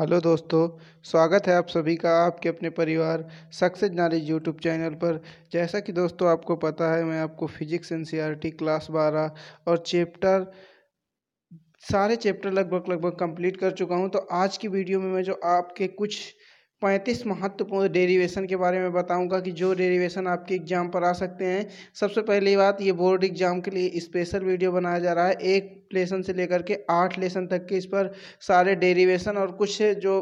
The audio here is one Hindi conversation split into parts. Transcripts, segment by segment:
हेलो दोस्तों स्वागत है आप सभी का आपके अपने परिवार सक्सेस नॉलेज यूट्यूब चैनल पर जैसा कि दोस्तों आपको पता है मैं आपको फिजिक्स एनसीईआरटी क्लास बारह और चैप्टर सारे चैप्टर लगभग लगभग कंप्लीट कर चुका हूं तो आज की वीडियो में मैं जो आपके कुछ पैंतीस महत्वपूर्ण डेरिवेशन के बारे में बताऊंगा कि जो डेरिवेशन आपके एग्जाम पर आ सकते हैं सबसे पहली बात ये बोर्ड एग्जाम के लिए स्पेशल वीडियो बनाया जा रहा है एक लेसन से लेकर के आठ लेसन तक के इस पर सारे डेरिवेशन और कुछ जो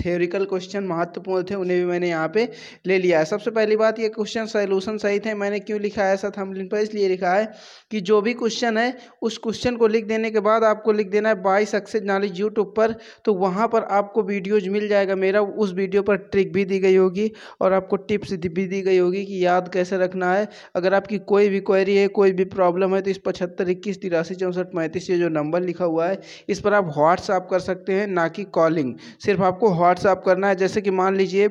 थ्योरिकल क्वेश्चन महत्वपूर्ण थे उन्हें भी मैंने यहाँ पे ले लिया है सबसे पहली बात ये क्वेश्चन सॉल्यूशन सही थे मैंने क्यों लिखा है ऐसा थमलिन पर इसलिए लिखा है कि जो भी क्वेश्चन है उस क्वेश्चन को लिख देने के बाद आपको लिख देना है बाई सक्सेस नॉलेज यूट्यूब पर तो वहाँ पर आपको वीडियोज मिल जाएगा मेरा उस वीडियो ऊपर ट्रिक भी दी गई होगी और आपको टिप्स भी दी गई होगी कि याद कैसे रखना है अगर आपकी कोई भी क्वेरी है कोई भी प्रॉब्लम है तो इस पचहत्तर इक्कीस तिरासी चौंसठ पैंतीस ये जो नंबर लिखा हुआ है इस पर आप व्हाट्सअप कर सकते हैं ना कि कॉलिंग सिर्फ आपको व्हाट्सअप करना है जैसे कि मान लीजिए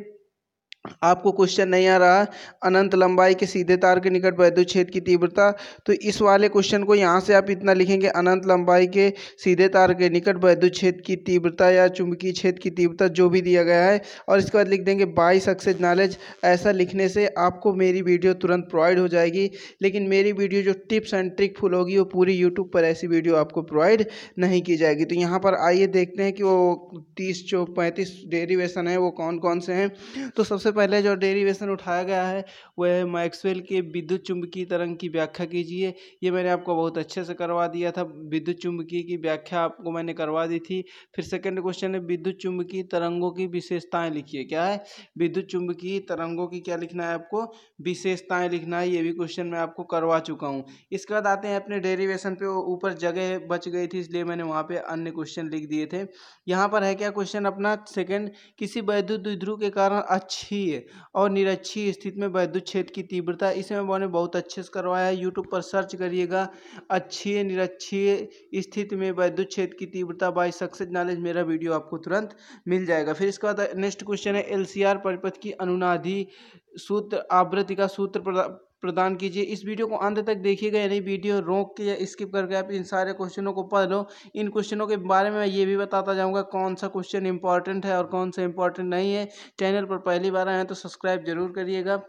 आपको क्वेश्चन नहीं आ रहा अनंत लंबाई के सीधे तार के निकट वैद्युत क्षेत्र की तीव्रता तो इस वाले क्वेश्चन को यहाँ से आप इतना लिखेंगे अनंत लंबाई के सीधे तार के निकट वैद्युत क्षेत्र की तीव्रता या चुंबकीय क्षेत्र की तीव्रता जो भी दिया गया है और इसके बाद लिख देंगे बाई सक्सेस नॉलेज ऐसा लिखने से आपको मेरी वीडियो तुरंत प्रोवाइड हो जाएगी लेकिन मेरी वीडियो जो टिप्स एंड ट्रिक फुल होगी वो पूरी यूट्यूब पर ऐसी वीडियो आपको प्रोवाइड नहीं की जाएगी तो यहाँ पर आइए देखते हैं कि वो तीस जो पैंतीस डेरीवेशन है वो कौन कौन से हैं तो सबसे सबसे पहले जो डेरिवेशन उठाया गया है वह है मैक्सवेल के विद्युत चुंबकीय तरंग की व्याख्या कीजिए ये मैंने आपको बहुत अच्छे से करवा दिया था विद्युत चुंबकीय की व्याख्या आपको मैंने करवा दी थी फिर सेकंड क्वेश्चन है विद्युत चुंबकीय तरंगों की विशेषताएं लिखिए क्या है विद्युत चुंबकीय तरंगों की क्या लिखना है आपको विशेषताएँ लिखना है ये भी क्वेश्चन मैं आपको करवा चुका हूँ इसके बाद आते हैं अपने डेरीवेशन पर ऊपर जगह बच गई थी इसलिए मैंने वहाँ पर अन्य क्वेश्चन लिख दिए थे यहाँ पर है क्या क्वेश्चन अपना सेकेंड किसी वैद्युत द्विध्रुव के कारण अच्छी है और निरक्षी स्थिति में वैद्युत क्षेत्र की तीव्रता इसे मैं मैंने बहुत अच्छे से करवाया है यूट्यूब पर सर्च करिएगा अच्छी निरक्षी स्थिति में वैद्युत क्षेत्र की तीव्रता बाई सक्सेस नॉलेज मेरा वीडियो आपको तुरंत मिल जाएगा फिर इसके बाद नेक्स्ट क्वेश्चन है एल परिपथ की अनुनाधि सूत्र आवृत्ति का सूत्र प्रदान कीजिए इस वीडियो को अंत तक देखिएगा यानी वीडियो रोक के या स्किप करके आप इन सारे क्वेश्चनों को पढ़ लो इन क्वेश्चनों के बारे में मैं ये भी बताता जाऊँगा कौन सा क्वेश्चन इंपॉर्टेंट है और कौन सा इंपॉर्टेंट नहीं है चैनल पर पहली बार आए हैं तो सब्सक्राइब जरूर करिएगा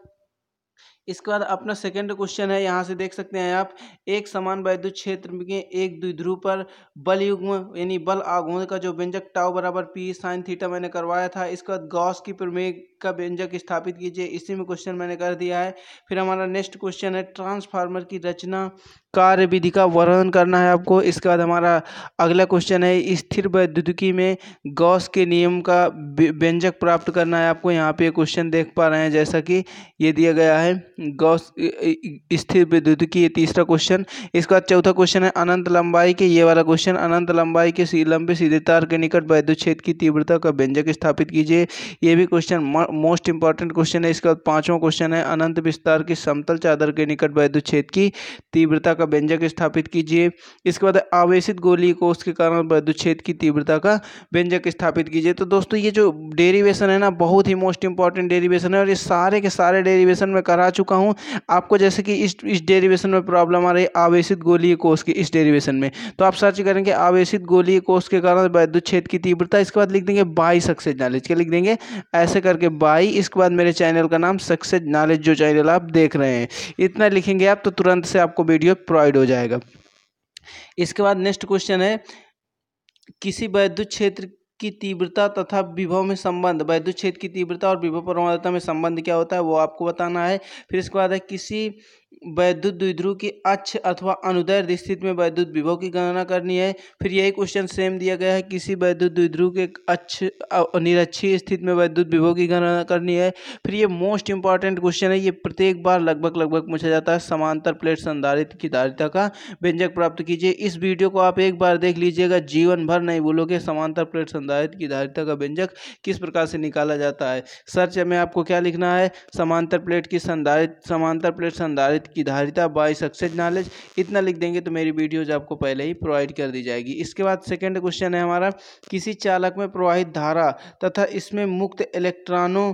इसके बाद अपना सेकेंड क्वेश्चन है यहाँ से देख सकते हैं आप एक समान वैद्युत क्षेत्र में एक द्विध्रुव पर बल युग्म यानी बल आघूर्ण का जो व्यंजक टाउ बराबर पी साइन थीटा मैंने करवाया था इसके बाद गॉस की प्रमेय का व्यंजक स्थापित कीजिए इसी में क्वेश्चन मैंने कर दिया है फिर हमारा नेक्स्ट क्वेश्चन है ट्रांसफार्मर की रचना कार्य विधि का वर्णन करना है आपको इसके बाद हमारा अगला क्वेश्चन है स्थिर वैद्युतिकी में गॉस के नियम का व्यंजक प्राप्त करना है आपको यहाँ पे क्वेश्चन देख पा रहे हैं जैसा कि ये दिया गया है गौ स्थिर विद्युत की तीसरा क्वेश्चन इसका चौथा क्वेश्चन है अनंत लंबाई के ये वाला क्वेश्चन अनंत लंबाई के लंबे सीधे तार के निकट वैद्युत क्षेत्र की तीव्रता का व्यंजक स्थापित कीजिए ये भी क्वेश्चन मोस्ट इंपॉर्टेंट क्वेश्चन है इसका पांचवा क्वेश्चन है अनंत विस्तार की समतल चादर के निकट वैद्युत क्षेत्र की तीव्रता का व्यंजक स्थापित कीजिए इसके बाद आवेशित गोली कोष के कारण वैद्युत क्षेत्र की तीव्रता का व्यंजक स्थापित कीजिए तो दोस्तों ये जो डेरिवेशन है ना बहुत ही मोस्ट इंपॉर्टेंट डेरिवेशन है और ये सारे के सारे डेरीवेशन में करा चुका चुका हूँ आपको जैसे कि इस इस डेरिवेशन में प्रॉब्लम आ रही है आवेशित गोलीय कोष की इस डेरिवेशन में तो आप सर्च करेंगे आवेशित गोलीय कोष के कारण वैद्युत छेद की तीव्रता इसके बाद लिख देंगे बाई सक्सेज नॉलेज क्या लिख देंगे ऐसे करके बाई इसके बाद मेरे चैनल का नाम सक्सेज नॉलेज जो चैनल आप देख रहे हैं इतना लिखेंगे आप तो तुरंत से आपको वीडियो प्रोवाइड हो जाएगा इसके बाद नेक्स्ट क्वेश्चन है किसी वैद्युत क्षेत्र की तीव्रता तथा विभव में संबंध वैद्युत क्षेत्र की तीव्रता और विभव परमाणुता में संबंध क्या होता है वो आपको बताना है फिर इसके बाद है किसी वैद्युत द्विध्रुव की अक्ष अथवा अनुदैर्ध स्थिति में वैद्युत विभव की गणना करनी है फिर यही क्वेश्चन सेम दिया गया है किसी वैद्युत द्विध्रुव के अक्ष निरक्षी स्थिति में वैद्युत विभव की गणना करनी है फिर ये मोस्ट इंपॉर्टेंट क्वेश्चन है ये प्रत्येक बार लगभग लगभग पूछा जाता है समांतर प्लेट संधारित की धारिता का व्यंजक प्राप्त कीजिए इस वीडियो को आप एक बार देख लीजिएगा जीवन भर नहीं भूलोगे समांतर प्लेट संधारित की धारिता का व्यंजक किस प्रकार से निकाला जाता है सर्च में आपको क्या लिखना है समांतर प्लेट की संधारित समांतर प्लेट संधारित की धारिता बाई सक्सेस नॉलेज इतना लिख देंगे तो मेरी वीडियोज आपको पहले ही प्रोवाइड कर दी जाएगी इसके बाद सेकेंड क्वेश्चन है हमारा किसी चालक में प्रवाहित धारा तथा इसमें मुक्त इलेक्ट्रॉनों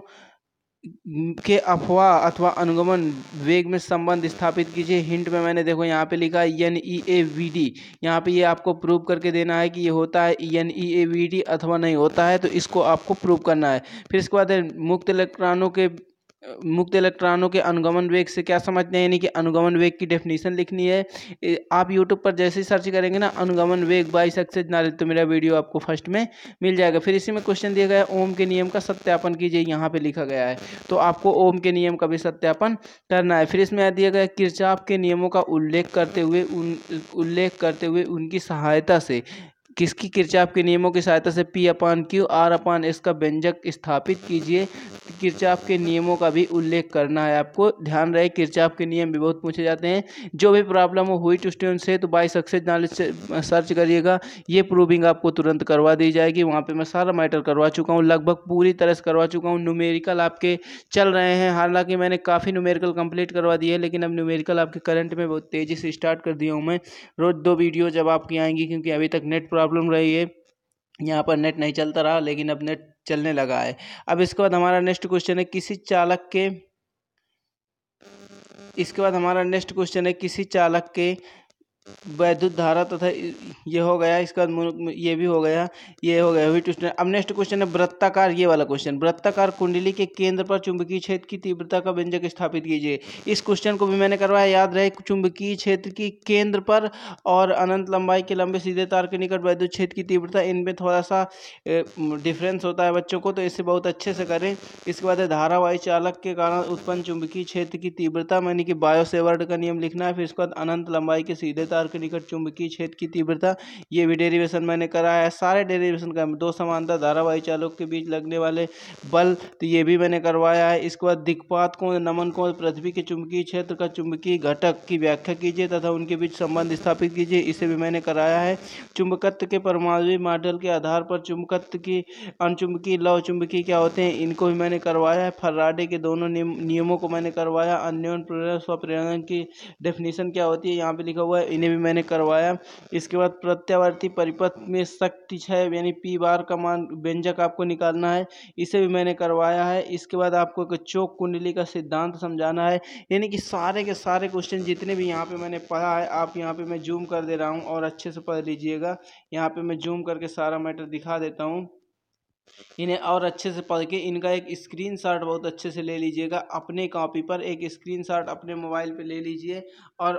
के अफवाह अथवा अनुगमन वेग में संबंध स्थापित कीजिए हिंट में मैंने देखो यहाँ पे लिखा है N E A V D यहाँ पर ये आपको प्रूव करके देना है कि ये होता है N E A V D अथवा नहीं होता है तो इसको आपको प्रूव करना है फिर इसके बाद मुक्त इलेक्ट्रॉनों के मुक्त इलेक्ट्रॉनों के अनुगमन वेग से क्या समझते हैं यानी कि अनुगमन वेग की डेफिनेशन लिखनी है आप यूट्यूब पर जैसे ही सर्च करेंगे ना अनुगमन वेग बाई सक्सेस नारे तो मेरा वीडियो आपको फर्स्ट में मिल जाएगा फिर इसी में क्वेश्चन दिया गया है ओम के नियम का सत्यापन कीजिए यहाँ पर लिखा गया है तो आपको ओम के नियम का भी सत्यापन करना है फिर इसमें दिया गया किरचाप के नियमों का उल्लेख करते हुए उन उल्लेख करते हुए उनकी सहायता से किसकी किरचाप के नियमों की सहायता से P upon Q R upon S का व्यंजक स्थापित कीजिए किरचाप के नियमों का भी उल्लेख करना है आपको ध्यान रहे किरचाप के नियम भी बहुत पूछे जाते हैं जो भी प्रॉब्लम हो हुई स्टूडेंट से तो बाई सक्सेस नॉलेज से सर्च करिएगा ये प्रूविंग आपको तुरंत करवा दी जाएगी वहाँ पर मैं सारा मैटर करवा चुका हूँ लगभग पूरी तरह से करवा चुका हूँ न्यूमेरिकल आपके चल रहे हैं हालांकि मैंने काफ़ी न्यूमेरिकल कंप्लीट करवा दिए है लेकिन अब न्यूमेरिकल आपके करंट में बहुत तेज़ी से स्टार्ट कर दिया हूँ मैं रोज़ दो वीडियो जब आपकी आएंगी क्योंकि अभी तक नेट प्रॉब्लम प्रॉब्लम रही है यहाँ पर नेट नहीं चलता रहा लेकिन अब नेट चलने लगा है अब इसके बाद हमारा नेक्स्ट क्वेश्चन है किसी चालक के इसके बाद हमारा नेक्स्ट क्वेश्चन है किसी चालक के वैद्युत धारा तथा ये हो गया इसका ये भी हो गया ये हो गया वही क्वेश्चन अब नेक्स्ट क्वेश्चन है वृत्ताकार ये वाला क्वेश्चन वृत्ताकार कुंडली के केंद्र पर चुंबकीय क्षेत्र की तीव्रता का व्यंजक स्थापित कीजिए इस क्वेश्चन को भी मैंने करवाया याद रहे चुंबकीय क्षेत्र की केंद्र पर और अनंत लंबाई के लंबे सीधे तार के निकट वैद्युत क्षेत्र की तीव्रता इनमें थोड़ा सा डिफरेंस होता है बच्चों को तो इसे बहुत अच्छे से करें इसके बाद है धारावाही चालक के कारण उत्पन्न चुंबकीय क्षेत्र की तीव्रता यानी कि बायोसेवर्ड का नियम लिखना है फिर इसके बाद अनंत लंबाई के सीधे तार तार के निकट चुंबकीय क्षेत्र की तीव्रता ये भी डेरिवेशन मैंने कराया है सारे डेरिवेशन का दो समानता धारावाही चालक के बीच लगने वाले बल तो ये भी मैंने करवाया है इसके बाद दिक्पात को नमन को पृथ्वी के चुंबकीय क्षेत्र का चुंबकीय घटक की व्याख्या कीजिए तथा उनके बीच संबंध स्थापित कीजिए इसे भी मैंने कराया है चुंबकत्व के परमाणु मॉडल के आधार पर चुंबकत्व की अनचुंबकीय लव चुंबकीय क्या होते हैं इनको भी मैंने करवाया है फर्राडे के दोनों नियमों को मैंने करवाया अन्योन प्रेरणा स्वप्रेरणा की डेफिनेशन क्या होती है यहाँ पे लिखा हुआ है इन्हें भी मैंने करवाया इसके बाद प्रत्यावर्ती परिपथ में शक्ति क्षय यानी पी बार का मान व्यंजक आपको निकालना है इसे भी मैंने करवाया है इसके बाद आपको एक चौक कुंडली का सिद्धांत समझाना है यानी कि सारे के सारे क्वेश्चन जितने भी यहाँ पे मैंने पढ़ा है आप यहाँ पे मैं जूम कर दे रहा हूँ और अच्छे से पढ़ लीजिएगा यहाँ पे मैं जूम करके सारा मैटर दिखा देता हूँ इन्हें और अच्छे से पढ़ के इनका एक स्क्रीन शॉट बहुत अच्छे से ले लीजिएगा अपने कॉपी पर एक स्क्रीन शॉट अपने मोबाइल पे ले लीजिए और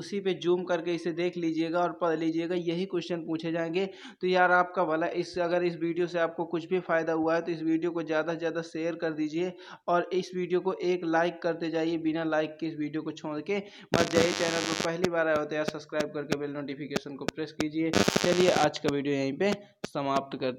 उसी पे जूम करके इसे देख लीजिएगा और पढ़ लीजिएगा यही क्वेश्चन पूछे जाएंगे तो यार आपका भला इस अगर इस वीडियो से आपको कुछ भी फ़ायदा हुआ है तो इस वीडियो को ज़्यादा से ज़्यादा शेयर कर दीजिए और इस वीडियो को एक लाइक करते जाइए बिना लाइक के इस वीडियो को छोड़ के बस जाइए चैनल पर पहली बार आया होता तो यार सब्सक्राइब करके बेल नोटिफिकेशन को प्रेस कीजिए चलिए आज का वीडियो यहीं पर समाप्त करते